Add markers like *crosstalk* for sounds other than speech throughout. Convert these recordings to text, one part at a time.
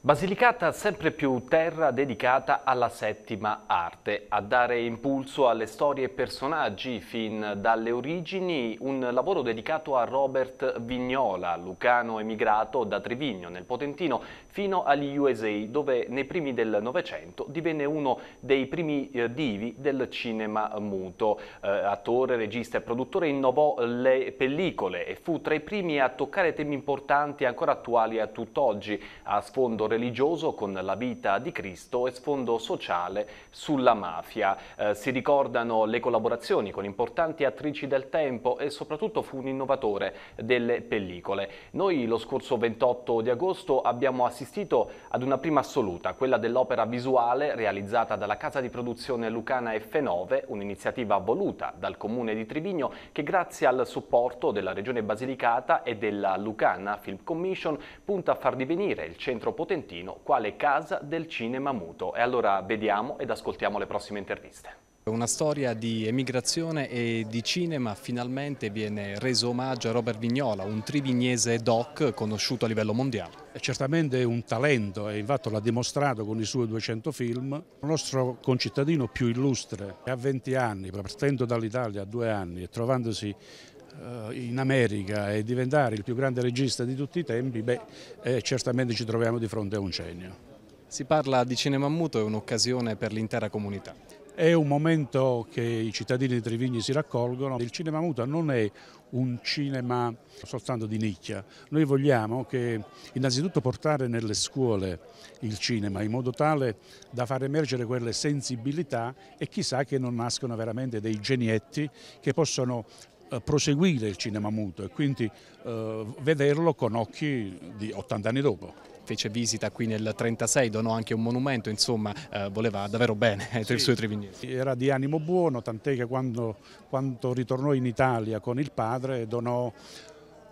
Basilicata sempre più terra dedicata alla settima arte, a dare impulso alle storie e personaggi fin dalle origini, un lavoro dedicato a Robert Vignola, lucano emigrato da Trivigno nel Potentino fino agli USA dove nei primi del Novecento divenne uno dei primi eh, divi del cinema muto. Eh, attore, regista e produttore innovò le pellicole e fu tra i primi a toccare temi importanti ancora attuali a tutt'oggi, a sfondo religioso con la vita di Cristo e sfondo sociale sulla mafia. Eh, si ricordano le collaborazioni con importanti attrici del tempo e soprattutto fu un innovatore delle pellicole. Noi lo scorso 28 di agosto abbiamo assistito ad una prima assoluta, quella dell'opera visuale realizzata dalla casa di produzione Lucana F9, un'iniziativa voluta dal comune di Trivigno che grazie al supporto della regione Basilicata e della Lucana Film Commission punta a far divenire il centro potenziale Vicentino quale casa del cinema muto. E allora vediamo ed ascoltiamo le prossime interviste. Una storia di emigrazione e di cinema finalmente viene reso omaggio a Robert Vignola, un trivignese doc conosciuto a livello mondiale. È certamente un talento e infatti l'ha dimostrato con i suoi 200 film. Il nostro concittadino più illustre, a 20 anni, partendo dall'Italia a due anni e trovandosi eh, in America e diventare il più grande regista di tutti i tempi, beh, eh, certamente ci troviamo di fronte a un genio. Si parla di cinema muto, è un'occasione per l'intera comunità. È un momento che i cittadini di Trivigni si raccolgono. Il cinema muto non è un cinema soltanto di nicchia. Noi vogliamo che innanzitutto portare nelle scuole il cinema in modo tale da far emergere quelle sensibilità e chissà che non nascono veramente dei genietti che possono eh, proseguire il cinema muto e quindi eh, vederlo con occhi di 80 anni dopo fece visita qui nel 1936, donò anche un monumento, insomma eh, voleva davvero bene ai *laughs* sì, suoi trevignesi. Era di animo buono, tant'è che quando, quando, ritornò in Italia con il padre donò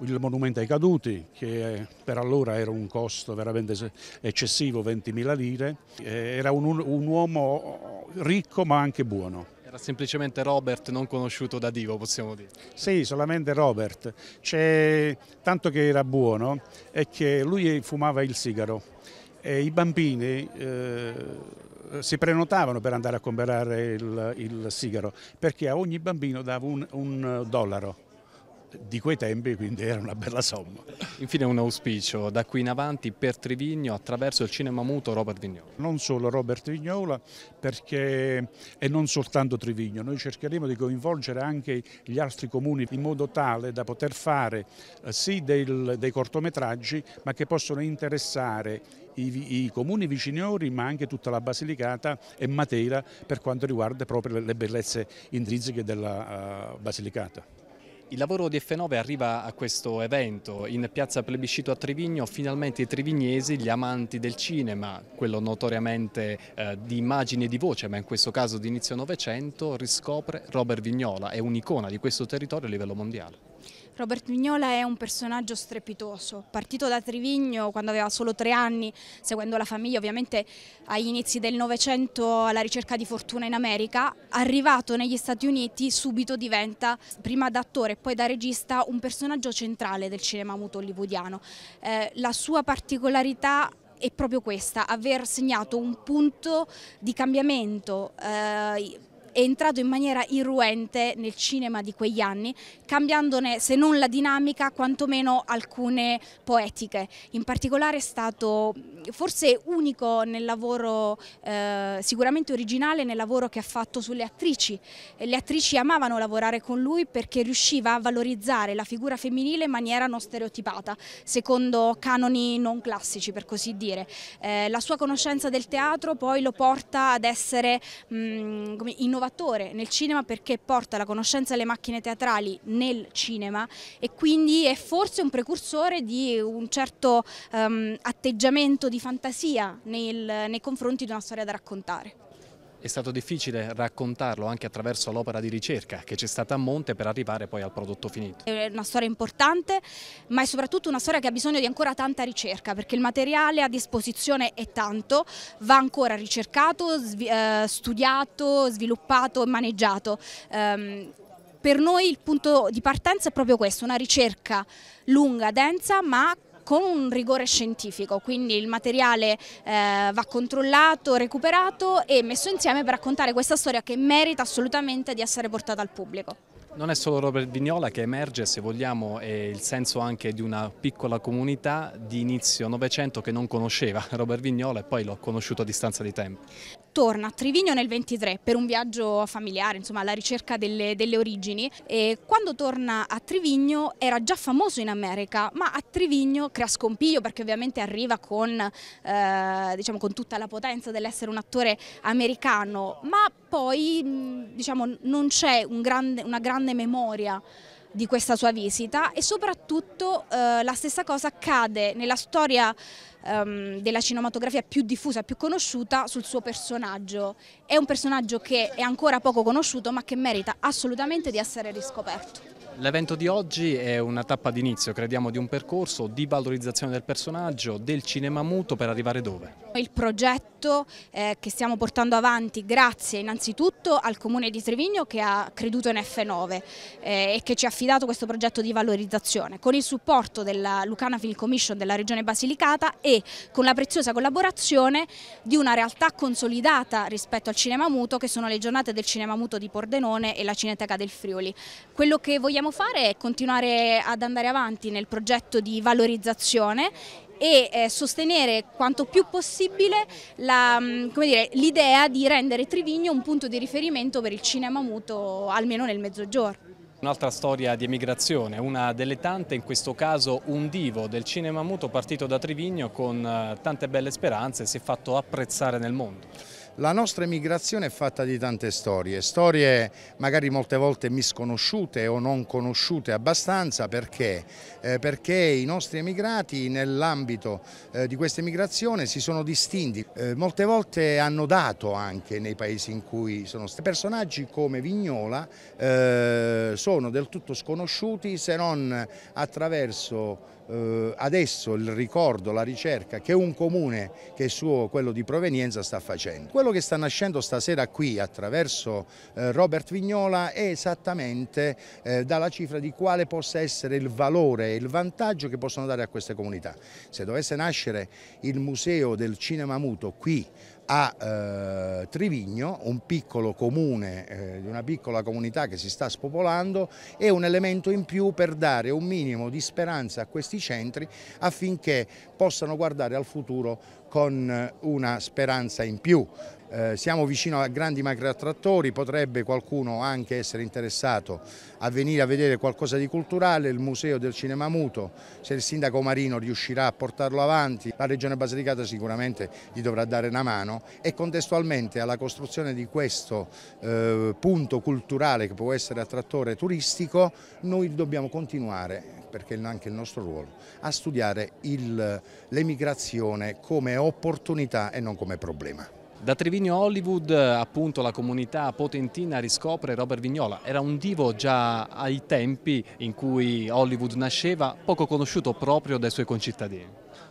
il monumento ai caduti, che per allora era un costo veramente eccessivo, 20.000 lire, era un, un uomo ricco ma anche buono. Era semplicemente Robert non conosciuto da Divo, possiamo dire. Sì, solamente Robert. tanto che era buono è che lui fumava il sigaro e i bambini... Eh, si prenotavano per andare a comprare il, il sigaro perché a ogni bambino dava un, un dollaro di quei tempi, quindi era una bella somma. Infine un auspicio da qui in avanti per Trivigno attraverso il cinema muto Robert Vignola. Non solo Robert Vignola perché, è non soltanto Trivigno, noi cercheremo di coinvolgere anche gli altri comuni in modo tale da poter fare eh, sì del, dei cortometraggi ma che possono interessare i, i comuni viciniori ma anche tutta la Basilicata e Matera per quanto riguarda proprio le bellezze intrinseche della uh, Basilicata. Il lavoro di F9 arriva a questo evento in piazza Plebiscito a Trivigno, finalmente i trivignesi, gli amanti del cinema, quello notoriamente eh, di immagini e di voce, ma in questo caso di inizio Novecento, riscopre Robert Vignola, è un'icona di questo territorio a livello mondiale. Robert Mignola è un personaggio strepitoso, partito da Trivigno quando aveva solo tre anni, seguendo la famiglia ovviamente agli inizi del Novecento alla ricerca di fortuna in America, arrivato negli Stati Uniti subito diventa, prima da attore e poi da regista, un personaggio centrale del cinema muto hollywoodiano. Eh, la sua particolarità è proprio questa, aver segnato un punto di cambiamento. Eh, è entrato in maniera irruente nel cinema di quegli anni, cambiandone se non la dinamica quantomeno alcune poetiche. In particolare è stato mm, forse unico nel lavoro, eh, sicuramente originale nel lavoro che ha fatto sulle attrici. Le attrici amavano lavorare con lui perché riusciva a valorizzare la figura femminile in maniera non stereotipata, secondo canoni non classici per così dire. Eh, la sua conoscenza del teatro poi lo porta ad essere mh, mm, innovativo attore nel cinema perché porta la conoscenza delle macchine teatrali nel cinema e quindi è forse un precursore di un certo um, atteggiamento di fantasia nel, nei confronti di una storia da raccontare. È stato difficile raccontarlo anche attraverso l'opera di ricerca che c'è stata a monte per arrivare poi al prodotto finito. È una storia importante, ma è soprattutto una storia che ha bisogno di ancora tanta ricerca, perché il materiale a disposizione è tanto, va ancora ricercato, eh, studiato, sviluppato e maneggiato ehm, per noi il punto di partenza è proprio questo, una ricerca lunga, densa, ma con un rigore scientifico, quindi il materiale eh, va controllato, recuperato e messo insieme per raccontare questa storia che merita assolutamente di essere portata al pubblico. Non è solo Robert Vignola che emerge, se vogliamo, è il senso anche di una piccola comunità di inizio Novecento che non conosceva *laughs* Robert Vignola e poi l'ho conosciuto a distanza di tempo torna a Trivigno nel 23 per un viaggio familiare, insomma alla ricerca delle, delle origini e quando torna a Trivigno era già famoso in America ma a Trivigno crea scompiglio perché ovviamente arriva con, eh, diciamo, con tutta la potenza dell'essere un attore americano ma poi diciamo, non c'è un una grande memoria di questa sua visita e soprattutto eh, la stessa cosa accade nella storia ehm, della cinematografia più diffusa, più conosciuta sul suo personaggio. È un personaggio che è ancora poco conosciuto ma che merita assolutamente di essere riscoperto. L'evento di oggi è una tappa d'inizio, crediamo, di un percorso di valorizzazione del personaggio, del cinema muto per arrivare dove? Il progetto eh, che stiamo portando avanti grazie innanzitutto al Comune di Trevigno che ha creduto in F9 eh, e che ci ha affidato questo progetto di valorizzazione, con il supporto della Lucana Film Commission della Regione Basilicata e con la preziosa collaborazione di una realtà consolidata rispetto al cinema muto che sono le giornate del cinema muto di Pordenone e la Cineteca del Friuli. Quello che vogliamo vogliamo fare è continuare ad andare avanti nel progetto di valorizzazione e eh, sostenere quanto più possibile mm, l'idea di rendere Trivigno un punto di riferimento per il cinema muto almeno nel mezzogiorno. Un'altra storia di emigrazione, una delle tante, in questo caso un divo del cinema muto partito da Trivigno con eh, tante belle speranze e si è fatto apprezzare nel mondo. La nostra emigrazione è fatta di tante storie, storie magari molte volte misconosciute o non conosciute abbastanza perché, eh, perché i nostri emigrati nell'ambito eh, di questa emigrazione si sono distinti, eh, molte volte hanno dato anche nei paesi in cui sono stati. Personaggi come Vignola eh, sono del tutto sconosciuti se non attraverso eh, adesso il ricordo, la ricerca che un comune che è suo, quello di provenienza, sta facendo. Quello che sta nascendo stasera qui attraverso eh, Robert Vignola è esattamente eh, dalla cifra di quale possa essere il valore e il vantaggio che possono dare a queste comunità. Se dovesse nascere il museo del cinema muto qui a eh, Trivigno, un piccolo comune, eh, una piccola comunità che si sta spopolando, è un elemento in più per dare un minimo di speranza a questi centri affinché possano guardare al futuro con eh, una speranza in più. Eh, siamo vicino a grandi macroattrattori, potrebbe qualcuno anche essere interessato a venire a vedere qualcosa di culturale, il Museo del Cinema Muto, se il Sindaco Marino riuscirà a portarlo avanti, la Regione Basilicata sicuramente gli dovrà dare una mano e contestualmente alla costruzione di questo eh, punto culturale che può essere attrattore turistico, noi dobbiamo continuare, perché è anche il nostro ruolo, a studiare l'emigrazione come opportunità e non come problema. Da Trevigno Hollywood appunto la comunità potentina riscopre Robert Vignola, era un divo già ai tempi in cui Hollywood nasceva, poco conosciuto proprio dai suoi concittadini.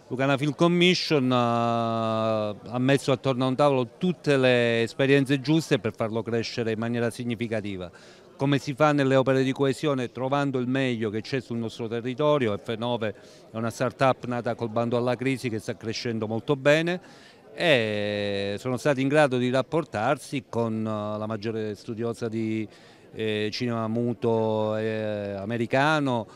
Lucana Film Commission eh, ha messo attorno a un tavolo tutte le esperienze giuste per farlo crescere in maniera significativa come si fa nelle opere di coesione, trovando il meglio che c'è sul nostro territorio. F9 è una start-up nata col bando alla crisi che sta crescendo molto bene e sono stati in grado di rapportarsi con uh, la maggiore studiosa di eh, cinema muto eh, americano,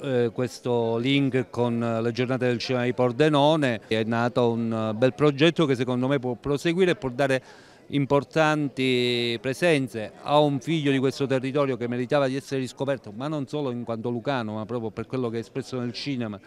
eh, questo link con uh, la giornata del cinema di Pordenone. È nato un uh, bel progetto che secondo me può proseguire e può dare importanti presenze, ha un figlio di questo territorio che meritava di essere riscoperto, ma non solo in quanto lucano, ma proprio per quello che è espresso nel cinema,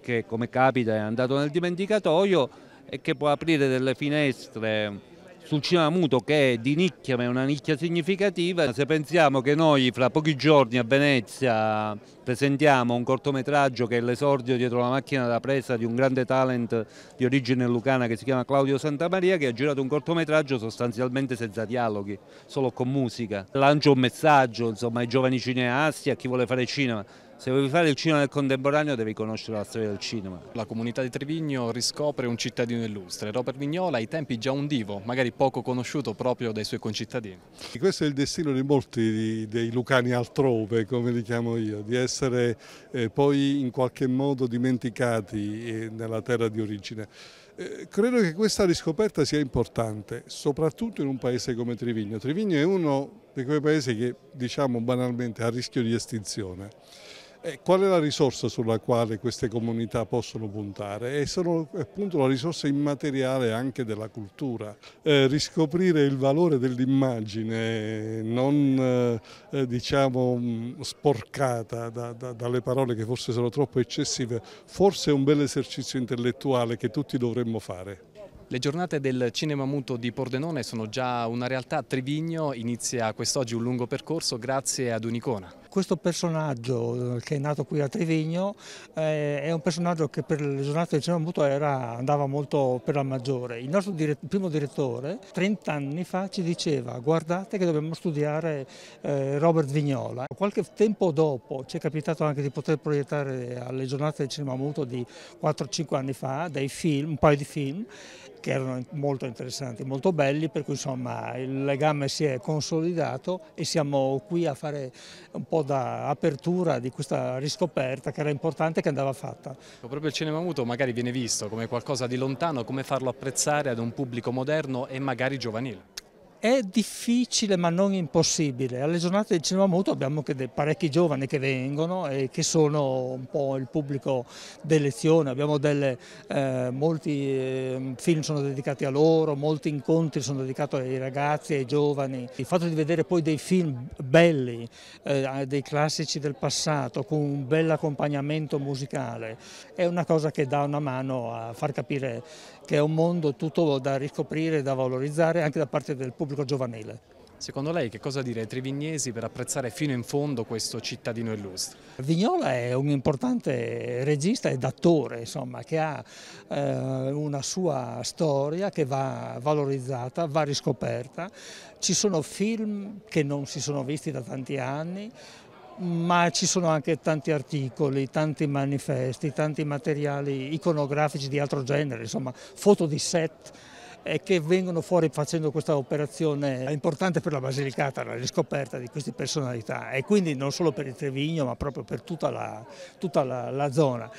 che come capita è andato nel dimenticatoio e che può aprire delle finestre sul cinema muto che è di nicchia ma è una nicchia significativa. Se pensiamo che noi fra pochi giorni a Venezia presentiamo un cortometraggio che è l'esordio dietro la macchina da presa di un grande talent di origine lucana che si chiama Claudio Santamaria che ha girato un cortometraggio sostanzialmente senza dialoghi, solo con musica. Lancio un messaggio insomma, ai giovani cineasti, a chi vuole fare cinema. Se vuoi fare il cinema del contemporaneo devi conoscere la storia del cinema. La comunità di Trevigno riscopre un cittadino illustre, Robert Vignola ai tempi già un divo, magari poco conosciuto proprio dai suoi concittadini. Questo è il destino di molti dei lucani altrove, come li chiamo io, di essere eh, poi in qualche modo dimenticati eh, nella terra di origine. Eh, credo che questa riscoperta sia importante, soprattutto in un paese come Trivigno. Trivigno è uno di quei paesi che diciamo banalmente ha rischio di estinzione. Eh, qual è la risorsa sulla quale queste comunità possono puntare? E sono appunto la risorsa immateriale anche della cultura. Eh, riscoprire il valore dell'immagine, non eh, eh diciamo mm, sporcata da, da, dalle parole che forse sono troppo eccessive, forse è un bel esercizio intellettuale che tutti dovremmo fare. Le giornate del cinema muto di Pordenone sono già una realtà, Trivigno inizia quest'oggi un lungo percorso grazie ad un'icona. Questo personaggio eh, che è nato qui a Trivigno eh, è un personaggio che per le giornate del cinema muto era, andava molto per la maggiore. Il nostro dire, primo direttore 30 anni fa ci diceva guardate che dobbiamo studiare eh, Robert Vignola. Qualche tempo dopo ci è capitato anche di poter proiettare alle giornate del cinema muto di 4-5 anni fa dei film, un paio di film che erano molto interessanti, molto belli, per cui insomma il legame si è consolidato e siamo qui a fare un po' da apertura di questa riscoperta che era importante e che andava fatta. Proprio il cinema muto magari viene visto come qualcosa di lontano, come farlo apprezzare ad un pubblico moderno e magari giovanile? È difficile ma non impossibile. Alle giornate del cinema muto abbiamo anche parecchi giovani che vengono e che sono un po' il pubblico d'elezione. Delle, eh, molti ehm, film sono dedicati a loro, molti incontri sono dedicati ai ragazzi, ai giovani. Il fatto di vedere poi dei film belli, eh, dei classici del passato, con un bel accompagnamento musicale, è una cosa che dà una mano a far capire che è un mondo tutto da riscoprire e da valorizzare anche da parte del pubblico giovanile. Secondo lei che cosa dire ai trivignesi per apprezzare fino in fondo questo cittadino illustre? Vignola è un importante regista ed attore insomma, che ha eh, una sua storia che va valorizzata, va riscoperta. Ci sono film che non si sono visti da tanti anni, ma ci sono anche tanti articoli, tanti manifesti, tanti materiali iconografici di altro genere, insomma foto di set eh, che vengono fuori facendo questa operazione importante per la Basilicata, la riscoperta di queste personalità e quindi non solo per il Trevigno ma proprio per tutta la, tutta la, la zona.